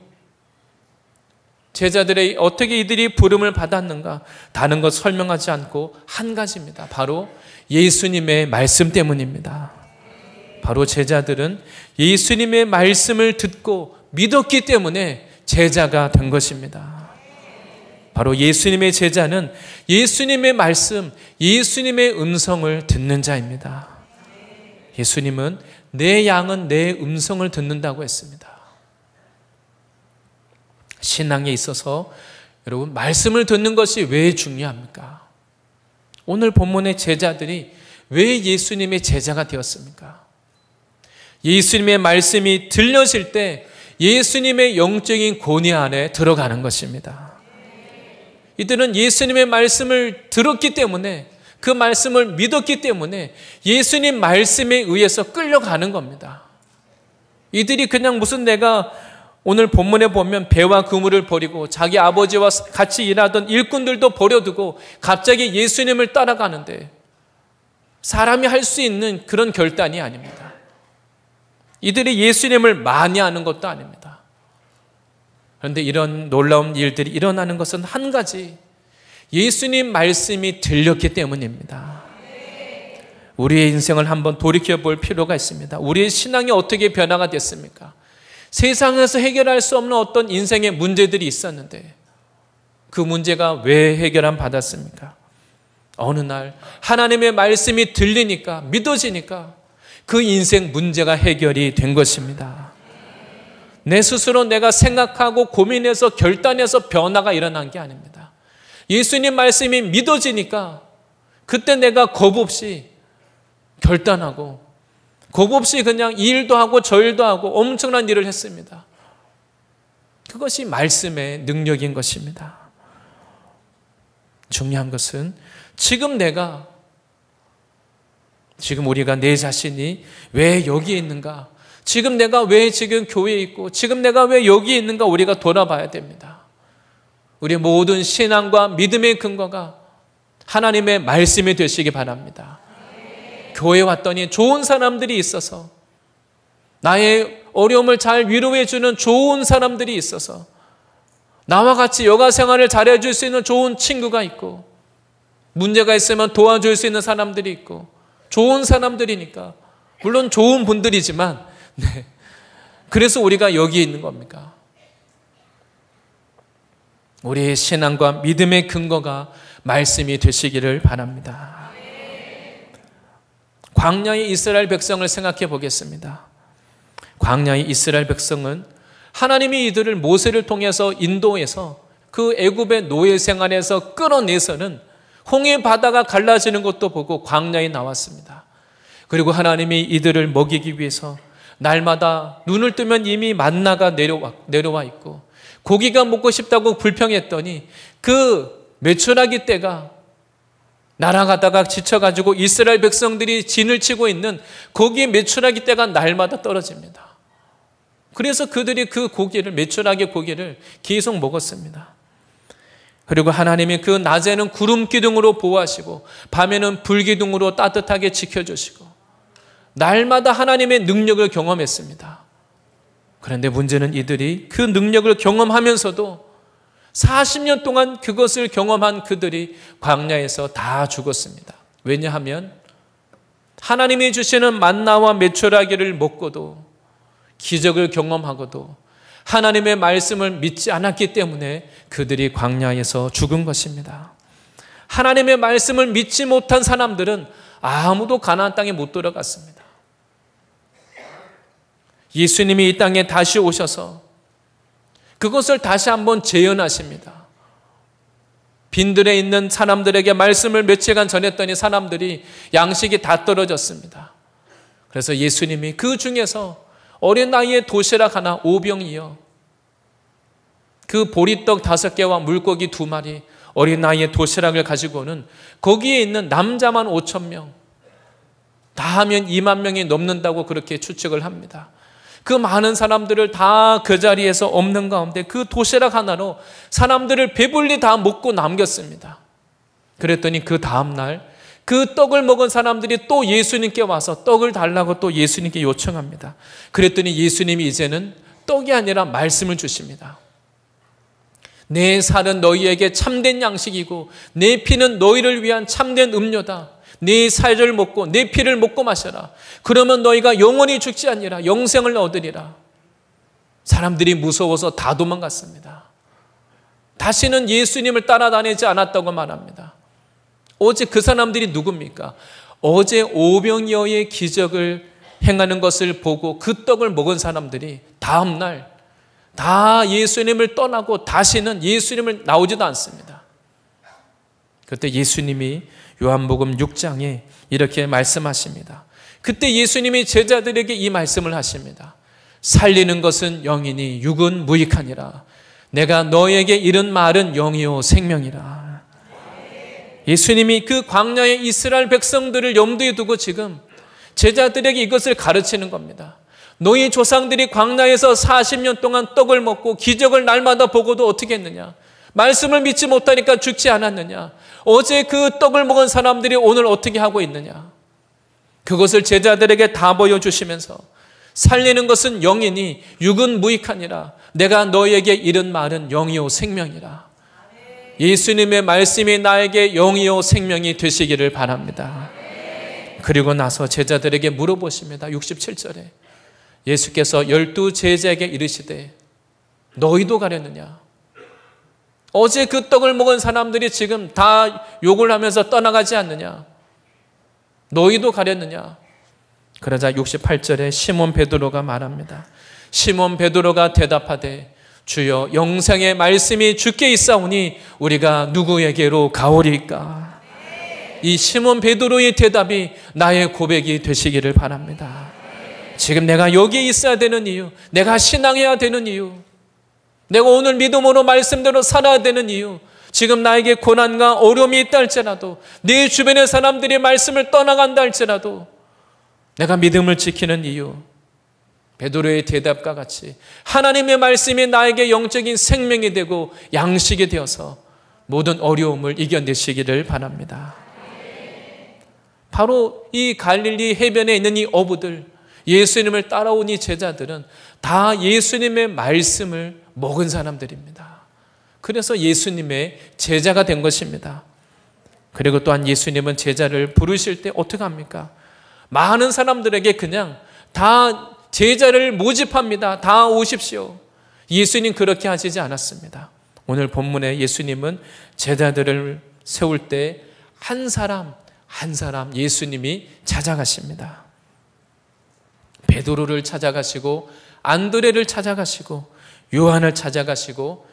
제자들의 어떻게 이들이 부름을 받았는가, 다른 것 설명하지 않고 한 가지입니다. 바로 예수님의 말씀 때문입니다. 바로 제자들은 예수님의 말씀을 듣고 믿었기 때문에 제자가 된 것입니다. 바로 예수님의 제자는 예수님의 말씀, 예수님의 음성을 듣는 자입니다. 예수님은 내 양은 내 음성을 듣는다고 했습니다. 신앙에 있어서 여러분, 말씀을 듣는 것이 왜 중요합니까? 오늘 본문의 제자들이 왜 예수님의 제자가 되었습니까? 예수님의 말씀이 들려질 때 예수님의 영적인 권위 안에 들어가는 것입니다. 이들은 예수님의 말씀을 들었기 때문에 그 말씀을 믿었기 때문에 예수님 말씀에 의해서 끌려가는 겁니다. 이들이 그냥 무슨 내가 오늘 본문에 보면 배와 그물을 버리고 자기 아버지와 같이 일하던 일꾼들도 버려두고 갑자기 예수님을 따라가는데 사람이 할 수 있는 그런 결단이 아닙니다. 이들이 예수님을 많이 아는 것도 아닙니다. 그런데 이런 놀라운 일들이 일어나는 것은 한 가지 예수님 말씀이 들렸기 때문입니다. 우리의 인생을 한번 돌이켜 볼 필요가 있습니다. 우리의 신앙이 어떻게 변화가 됐습니까? 세상에서 해결할 수 없는 어떤 인생의 문제들이 있었는데 그 문제가 왜 해결안 받았습니까? 어느 날 하나님의 말씀이 들리니까 믿어지니까 그 인생 문제가 해결이 된 것입니다. 내 스스로 내가 생각하고 고민해서 결단해서 변화가 일어난 게 아닙니다. 예수님 말씀이 믿어지니까 그때 내가 겁 없이 결단하고 겁 없이 그냥 이 일도 하고 저 일도 하고 엄청난 일을 했습니다. 그것이 말씀의 능력인 것입니다. 중요한 것은 지금 내가 지금 우리가 내 자신이 왜 여기에 있는가? 지금 내가 왜 지금 교회에 있고, 지금 내가 왜 여기에 있는가? 우리가 돌아봐야 됩니다. 우리 모든 신앙과 믿음의 근거가 하나님의 말씀이 되시기 바랍니다. 교회 왔더니 좋은 사람들이 있어서, 나의 어려움을 잘 위로해주는 좋은 사람들이 있어서, 나와 같이 여가 생활을 잘해줄 수 있는 좋은 친구가 있고, 문제가 있으면 도와줄 수 있는 사람들이 있고, 좋은 사람들이니까. 물론 좋은 분들이지만, 네. 그래서 우리가 여기에 있는 겁니까? 우리의 신앙과 믿음의 근거가 말씀이 되시기를 바랍니다. 광야의 이스라엘 백성을 생각해 보겠습니다. 광야의 이스라엘 백성은 하나님이 이들을 모세를 통해서 인도해서 그 애굽의 노예 생활에서 끌어내서는 홍해 바다가 갈라지는 것도 보고 광야에 나왔습니다. 그리고 하나님이 이들을 먹이기 위해서 날마다 눈을 뜨면 이미 만나가 내려와, 내려와 있고 고기가 먹고 싶다고 불평했더니 그 메추라기 때가 날아가다가 지쳐가지고 이스라엘 백성들이 진을 치고 있는 고기 메추라기 때가 날마다 떨어집니다. 그래서 그들이 그 고기를 메추라기 고기를 계속 먹었습니다. 그리고 하나님이 그 낮에는 구름 기둥으로 보호하시고 밤에는 불 기둥으로 따뜻하게 지켜주시고 날마다 하나님의 능력을 경험했습니다. 그런데 문제는 이들이 그 능력을 경험하면서도 40년 동안 그것을 경험한 그들이 광야에서 다 죽었습니다. 왜냐하면 하나님이 주시는 만나와 메추라기를 먹고도 기적을 경험하고도 하나님의 말씀을 믿지 않았기 때문에 그들이 광야에서 죽은 것입니다. 하나님의 말씀을 믿지 못한 사람들은 아무도 가나안 땅에 못 들어갔습니다. 예수님이 이 땅에 다시 오셔서 그것을 다시 한번 재현하십니다. 빈들에 있는 사람들에게 말씀을 며칠간 전했더니 사람들이 양식이 다 떨어졌습니다. 그래서 예수님이 그 중에서 어린 나이에 도시락 하나 오병이요. 그 보리떡 다섯 개와 물고기 두 마리 어린 나이에 도시락을 가지고는 거기에 있는 남자만 5천 명. 다 하면 2만 명이 넘는다고 그렇게 추측을 합니다. 그 많은 사람들을 다 그 자리에서 없는 가운데 그 도시락 하나로 사람들을 배불리 다 먹고 남겼습니다. 그랬더니 그 다음날 그 떡을 먹은 사람들이 또 예수님께 와서 떡을 달라고 또 예수님께 요청합니다. 그랬더니 예수님이 이제는 떡이 아니라 말씀을 주십니다. 내 살은 너희에게 참된 양식이고 내 피는 너희를 위한 참된 음료다. 네 살을 먹고 네 피를 먹고 마셔라. 그러면 너희가 영원히 죽지 않니라 영생을 얻으리라. 사람들이 무서워서 다 도망갔습니다. 다시는 예수님을 따라다니지 않았다고 말합니다. 오직 그 사람들이 누굽니까? 어제 오병여의 기적을 행하는 것을 보고 그 떡을 먹은 사람들이 다음날 다 예수님을 떠나고 다시는 예수님을 나오지도 않습니다. 그때 예수님이 요한복음 6장에 이렇게 말씀하십니다. 그때 예수님이 제자들에게 이 말씀을 하십니다. 살리는 것은 영이니 육은 무익하니라. 내가 너에게 이른 말은 영이요 생명이라. 예수님이 그 광야의 이스라엘 백성들을 염두에 두고 지금 제자들에게 이것을 가르치는 겁니다. 너희 조상들이 광야에서 40년 동안 떡을 먹고 기적을 날마다 보고도 어떻게 했느냐? 말씀을 믿지 못하니까 죽지 않았느냐? 어제 그 떡을 먹은 사람들이 오늘 어떻게 하고 있느냐? 그것을 제자들에게 다 보여주시면서 살리는 것은 영이니 육은 무익하니라. 내가 너에게 이른 말은 영이요 생명이라. 예수님의 말씀이 나에게 영이요 생명이 되시기를 바랍니다. 그리고 나서 제자들에게 물어보십니다. 67절에 예수께서 열두 제자에게 이르시되 너희도 가려느냐? 어제 그 떡을 먹은 사람들이 지금 다 욕을 하면서 떠나가지 않느냐? 너희도 가렸느냐? 그러자 68절에 시몬 베드로가 말합니다. 시몬 베드로가 대답하되 주여 영생의 말씀이 주께 있사오니 우리가 누구에게로 가오리까? 이 시몬 베드로의 대답이 나의 고백이 되시기를 바랍니다. 지금 내가 여기 있어야 되는 이유, 내가 신앙해야 되는 이유, 내가 오늘 믿음으로 말씀대로 살아야 되는 이유, 지금 나에게 고난과 어려움이 있다 할지라도, 내 주변의 사람들이 말씀을 떠나간다 할지라도, 내가 믿음을 지키는 이유, 베드로의 대답과 같이 하나님의 말씀이 나에게 영적인 생명이 되고 양식이 되어서 모든 어려움을 이겨내시기를 바랍니다. 바로 이 갈릴리 해변에 있는 이 어부들, 예수님을 따라온 이 제자들은 다 예수님의 말씀을 먹은 사람들입니다. 그래서 예수님의 제자가 된 것입니다. 그리고 또한 예수님은 제자를 부르실 때 어떻게 합니까? 많은 사람들에게 그냥 다 제자를 모집합니다. 다 오십시오. 예수님 그렇게 하시지 않았습니다. 오늘 본문에 예수님은 제자들을 세울 때 한 사람 한 사람 예수님이 찾아가십니다. 베드로를 찾아가시고 안드레를 찾아가시고 요한을 찾아가시고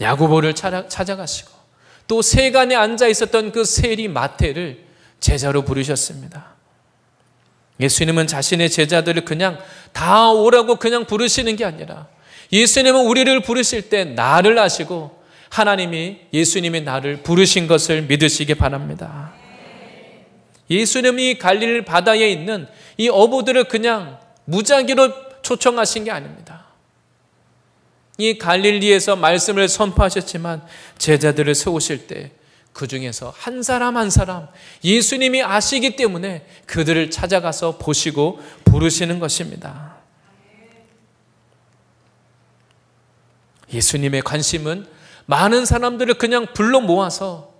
야구보를 찾아가시고 또 세간에 앉아 있었던 그 세리 마태를 제자로 부르셨습니다. 예수님은 자신의 제자들을 그냥 다 오라고 그냥 부르시는 게 아니라 예수님은 우리를 부르실 때 나를 아시고 하나님이 예수님이 나를 부르신 것을 믿으시기 바랍니다. 예수님이 갈릴 바다에 있는 이 어부들을 그냥 무작위로 초청하신 게 아닙니다. 이 갈릴리에서 말씀을 선포하셨지만 제자들을 세우실 때그 중에서 한 사람 한 사람 예수님이 아시기 때문에 그들을 찾아가서 보시고 부르시는 것입니다. 예수님의 관심은 많은 사람들을 그냥 불러 모아서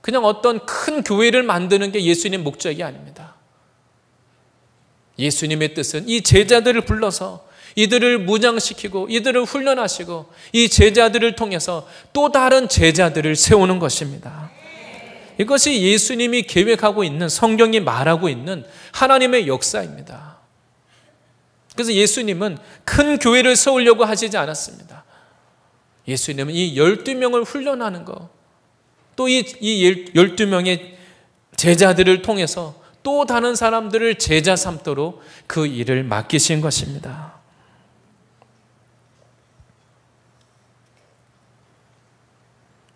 그냥 어떤 큰 교회를 만드는 게 예수님 목적이 아닙니다. 예수님의 뜻은 이 제자들을 불러서 이들을 무장시키고 이들을 훈련하시고 이 제자들을 통해서 또 다른 제자들을 세우는 것입니다. 이것이 예수님이 계획하고 있는 성경이 말하고 있는 하나님의 역사입니다. 그래서 예수님은 큰 교회를 세우려고 하시지 않았습니다. 예수님은 이 12명을 훈련하는 것, 또이 이 12명의 제자들을 통해서 또 다른 사람들을 제자 삼도록 그 일을 맡기신 것입니다.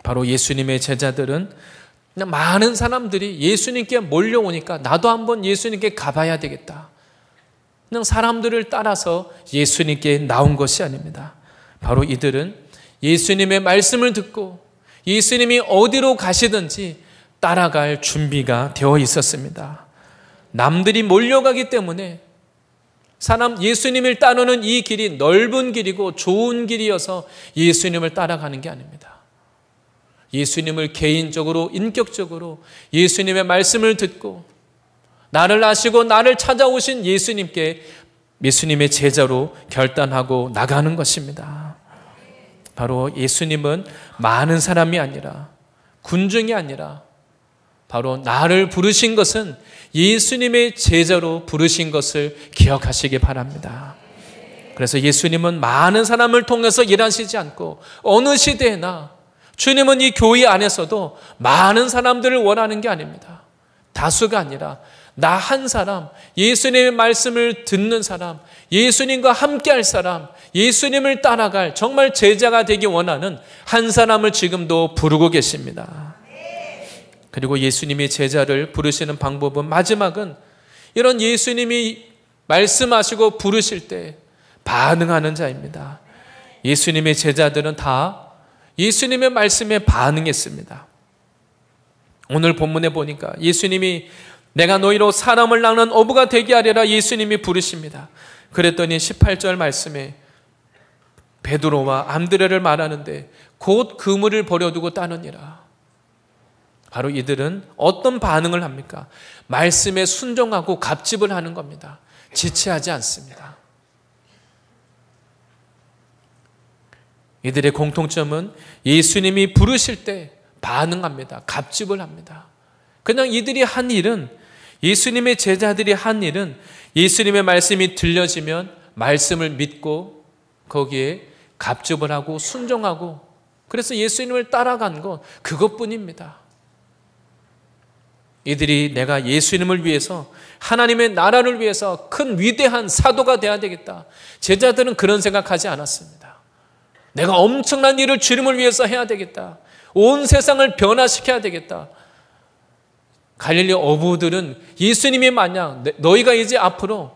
바로 예수님의 제자들은 많은 사람들이 예수님께 몰려오니까 나도 한번 예수님께 가봐야 되겠다. 그냥 사람들을 따라서 예수님께 나온 것이 아닙니다. 바로 이들은 예수님의 말씀을 듣고 예수님이 어디로 가시든지 따라갈 준비가 되어 있었습니다. 남들이 몰려가기 때문에 사람 예수님을 따르는 이 길이 넓은 길이고 좋은 길이어서 예수님을 따라가는 게 아닙니다. 예수님을 개인적으로, 인격적으로 예수님의 말씀을 듣고 나를 아시고 나를 찾아오신 예수님께 예수님의 제자로 결단하고 나가는 것입니다. 바로 예수님은 많은 사람이 아니라 군중이 아니라 바로 나를 부르신 것은 예수님의 제자로 부르신 것을 기억하시기 바랍니다. 그래서 예수님은 많은 사람을 통해서 일하시지 않고 어느 시대나 주님은 이 교회 안에서도 많은 사람들을 원하는 게 아닙니다. 다수가 아니라 나 한 사람, 예수님의 말씀을 듣는 사람, 예수님과 함께 할 사람, 예수님을 따라갈 정말 제자가 되기 원하는 한 사람을 지금도 부르고 계십니다. 그리고 예수님이 제자를 부르시는 방법은 마지막은 이런 예수님이 말씀하시고 부르실 때 반응하는 자입니다. 예수님의 제자들은 다 예수님의 말씀에 반응했습니다. 오늘 본문에 보니까 예수님이 내가 너희로 사람을 낳는 어부가 되게 하리라 예수님이 부르십니다. 그랬더니 18절 말씀에 베드로와 암드레를 말하는데 곧 그물을 버려두고 따느니라. 바로 이들은 어떤 반응을 합니까? 말씀에 순종하고 갑집을 하는 겁니다. 지체하지 않습니다. 이들의 공통점은 예수님이 부르실 때 반응합니다. 갑집을 합니다. 그냥 이들이 한 일은 예수님의 제자들이 한 일은 예수님의 말씀이 들려지면 말씀을 믿고 거기에 갑집을 하고 순종하고 그래서 예수님을 따라간 것 그것뿐입니다. 이들이 내가 예수님을 위해서 하나님의 나라를 위해서 큰 위대한 사도가 되어야 되겠다. 제자들은 그런 생각하지 않았습니다. 내가 엄청난 일을 주님을 위해서 해야 되겠다. 온 세상을 변화시켜야 되겠다. 갈릴리 어부들은 예수님이 만약 너희가 이제 앞으로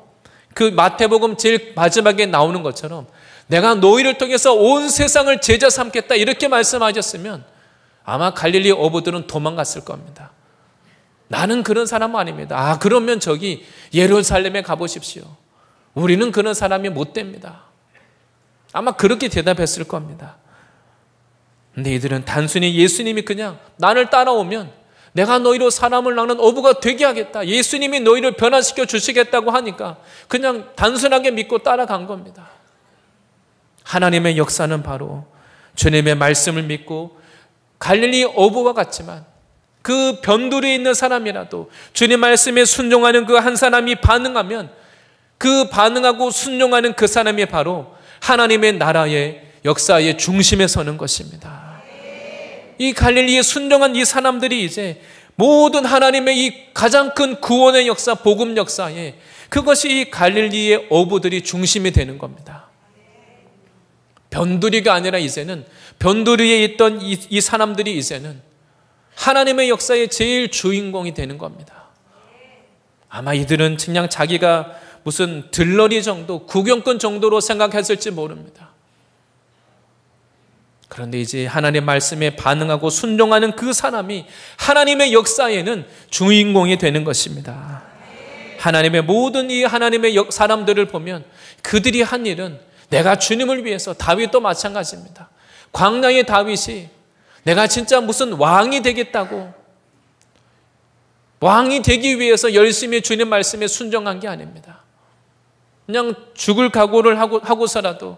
그 마태복음 제일 마지막에 나오는 것처럼 내가 너희를 통해서 온 세상을 제자 삼겠다 이렇게 말씀하셨으면 아마 갈릴리 어부들은 도망갔을 겁니다. 나는 그런 사람 아닙니다. 아, 그러면 저기 예루살렘에 가보십시오. 우리는 그런 사람이 못 됩니다. 아마 그렇게 대답했을 겁니다. 근데 이들은 단순히 예수님이 그냥 나를 따라오면 내가 너희로 사람을 낳는 어부가 되게 하겠다. 예수님이 너희를 변화시켜 주시겠다고 하니까 그냥 단순하게 믿고 따라간 겁니다. 하나님의 역사는 바로 주님의 말씀을 믿고 갈릴리 어부와 같지만 그 변두리에 있는 사람이라도 주님 말씀에 순종하는 그 한 사람이 반응하면 그 반응하고 순종하는 그 사람이 바로 하나님의 나라의 역사의 중심에 서는 것입니다. 이 갈릴리에 순종한 이 사람들이 이제 모든 하나님의 이 가장 큰 구원의 역사, 복음 역사에 그것이 이 갈릴리의 어부들이 중심이 되는 겁니다. 변두리가 아니라 이제는 변두리에 있던 이, 이 사람들이 이제는 하나님의 역사의 제일 주인공이 되는 겁니다. 아마 이들은 그냥 자기가 무슨 들러리 정도, 구경꾼 정도로 생각했을지 모릅니다. 그런데 이제 하나님의 말씀에 반응하고 순종하는 그 사람이 하나님의 역사에는 주인공이 되는 것입니다. 하나님의 모든 이 하나님의 역, 사람들을 보면 그들이 한 일은 내가 주님을 위해서 다윗도 마찬가지입니다. 광야의 다윗이 내가 진짜 무슨 왕이 되겠다고 왕이 되기 위해서 열심히 주님 말씀에 순종한 게 아닙니다. 그냥 죽을 각오를 하고, 하고서라도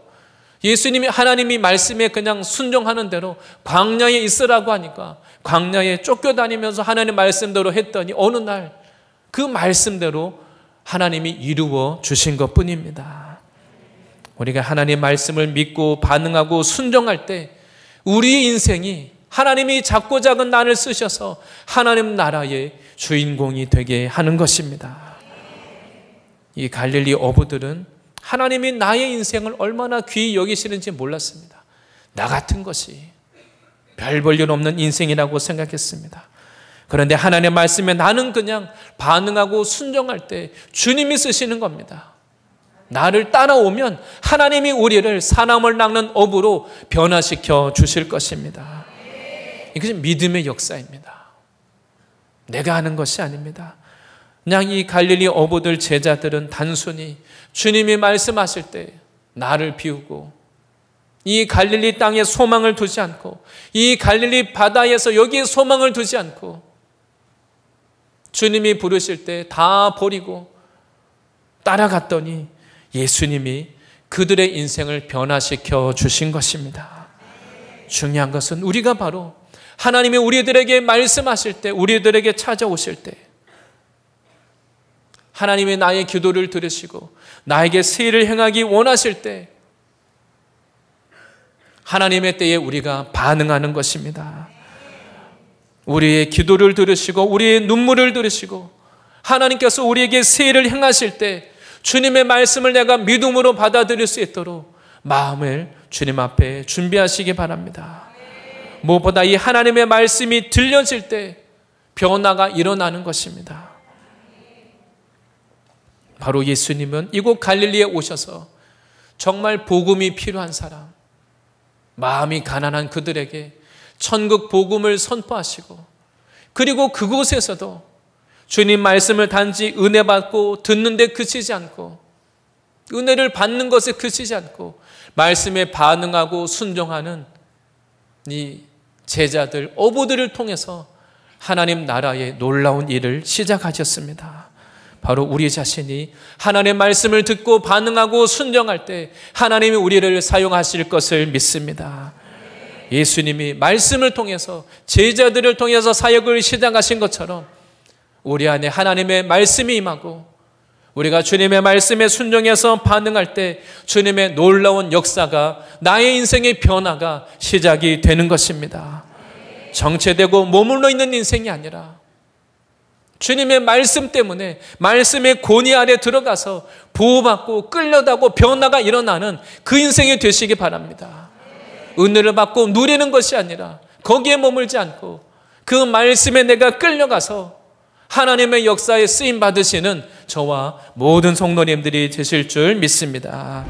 예수님이 하나님이 말씀에 그냥 순종하는 대로 광야에 있으라고 하니까 광야에 쫓겨다니면서 하나님 말씀대로 했더니 어느 날 그 말씀대로 하나님이 이루어 주신 것 뿐입니다. 우리가 하나님의 말씀을 믿고 반응하고 순종할 때 우리 인생이 하나님이 작고 작은 난을 쓰셔서 하나님 나라의 주인공이 되게 하는 것입니다. 이 갈릴리 어부들은 하나님이 나의 인생을 얼마나 귀히 여기시는지 몰랐습니다. 나 같은 것이 별 볼일 없는 인생이라고 생각했습니다. 그런데 하나님의 말씀에 나는 그냥 반응하고 순종할 때 주님이 쓰시는 겁니다. 나를 따라오면 하나님이 우리를 사람을 낚는 업으로 변화시켜 주실 것입니다. 이것이 믿음의 역사입니다. 내가 하는 것이 아닙니다. 그냥 이 갈릴리 어부들 제자들은 단순히 주님이 말씀하실 때 나를 비우고 이 갈릴리 땅에 소망을 두지 않고 이 갈릴리 바다에서 여기에 소망을 두지 않고 주님이 부르실 때 다 버리고 따라갔더니 예수님이 그들의 인생을 변화시켜 주신 것입니다. 중요한 것은 우리가 바로 하나님이 우리들에게 말씀하실 때, 우리들에게 찾아오실 때, 하나님의 나의 기도를 들으시고 나에게 세일을 행하기 원하실 때 하나님의 때에 우리가 반응하는 것입니다. 우리의 기도를 들으시고 우리의 눈물을 들으시고 하나님께서 우리에게 세일을 행하실 때 주님의 말씀을 내가 믿음으로 받아들일 수 있도록 마음을 주님 앞에 준비하시기 바랍니다. 무엇보다 이 하나님의 말씀이 들려질 때 변화가 일어나는 것입니다. 바로 예수님은 이곳 갈릴리에 오셔서 정말 복음이 필요한 사람, 마음이 가난한 그들에게 천국 복음을 선포하시고 그리고 그곳에서도 주님 말씀을 단지 은혜 받고 듣는데 그치지 않고 은혜를 받는 것에 그치지 않고 말씀에 반응하고 순종하는 이 제자들, 어부들을 통해서 하나님 나라의 놀라운 일을 시작하셨습니다. 바로 우리 자신이 하나님의 말씀을 듣고 반응하고 순정할때 하나님이 우리를 사용하실 것을 믿습니다. 예수님이 말씀을 통해서 제자들을 통해서 사역을 시작하신 것처럼 우리 안에 하나님의 말씀이 임하고 우리가 주님의 말씀에 순종해서 반응할 때 주님의 놀라운 역사가 나의 인생의 변화가 시작이 되는 것입니다. 정체되고 머물러 있는 인생이 아니라 주님의 말씀 때문에 말씀의 권위 아래 들어가서 보호받고 끌려다고 변화가 일어나는 그 인생이 되시기 바랍니다. 은혜를 받고 누리는 것이 아니라 거기에 머물지 않고 그 말씀에 내가 끌려가서 하나님의 역사에 쓰임 받으시는 저와 모든 성도님들이 되실 줄 믿습니다.